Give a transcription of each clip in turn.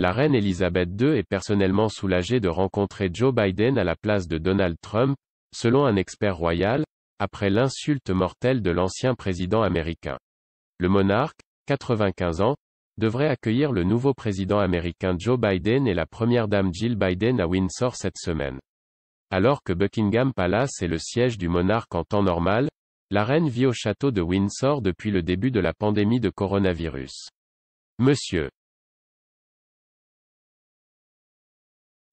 La reine Elizabeth II est personnellement soulagée de rencontrer Joe Biden à la place de Donald Trump, selon un expert royal, après l'insulte mortelle de l'ancien président américain. Le monarque, 95 ans, devrait accueillir le nouveau président américain Joe Biden et la première dame Jill Biden à Windsor cette semaine. Alors que Buckingham Palace est le siège du monarque en temps normal, la reine vit au château de Windsor depuis le début de la pandémie de coronavirus. Monsieur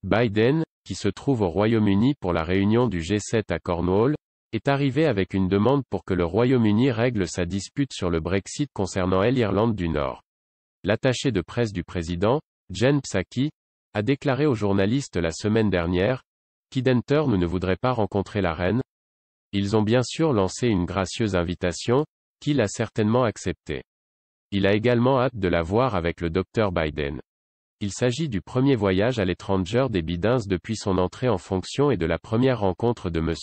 Biden, qui se trouve au Royaume-Uni pour la réunion du G7 à Cornwall, est arrivé avec une demande pour que le Royaume-Uni règle sa dispute sur le Brexit concernant l'Irlande du Nord. L'attaché de presse du président, Jen Psaki, a déclaré aux journalistes la semaine dernière, nous ne voudrait pas rencontrer la reine. Ils ont bien sûr lancé une gracieuse invitation, qu'il a certainement acceptée. Il a également hâte de la voir avec le docteur Biden. Il s'agit du premier voyage à l'étranger des Bidens depuis son entrée en fonction et de la première rencontre de M.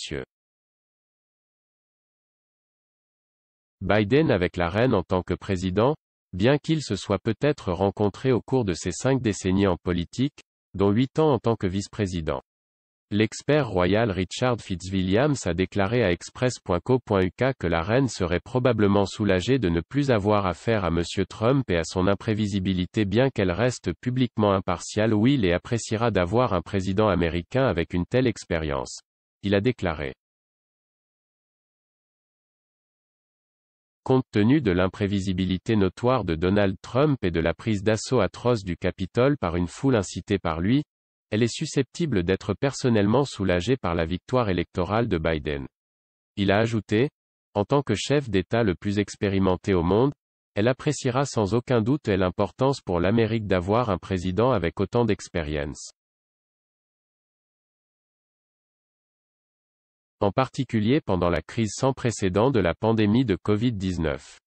Biden avec la reine en tant que président, bien qu'il se soit peut-être rencontré au cours de ses cinq décennies en politique, dont huit ans en tant que vice-président. L'expert royal Richard Fitzwilliams a déclaré à express.co.uk que la reine serait probablement soulagée de ne plus avoir affaire à M. Trump et à son imprévisibilité bien qu'elle reste publiquement impartiale Oui, et appréciera d'avoir un président américain avec une telle expérience. Il a déclaré. Compte tenu de l'imprévisibilité notoire de Donald Trump et de la prise d'assaut atroce du Capitole par une foule incitée par lui, elle est susceptible d'être personnellement soulagée par la victoire électorale de Biden. Il a ajouté, en tant que chef d'État le plus expérimenté au monde, elle appréciera sans aucun doute l'importance pour l'Amérique d'avoir un président avec autant d'expérience. En particulier pendant la crise sans précédent de la pandémie de Covid-19.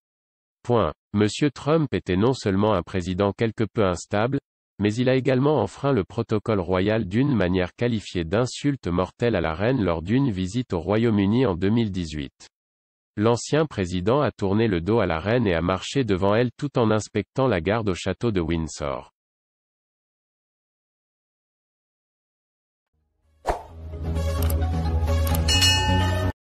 Point. Monsieur Trump était non seulement un président quelque peu instable, mais il a également enfreint le protocole royal d'une manière qualifiée d'insulte mortelle à la reine lors d'une visite au Royaume-Uni en 2018. L'ancien président a tourné le dos à la reine et a marché devant elle tout en inspectant la garde au château de Windsor.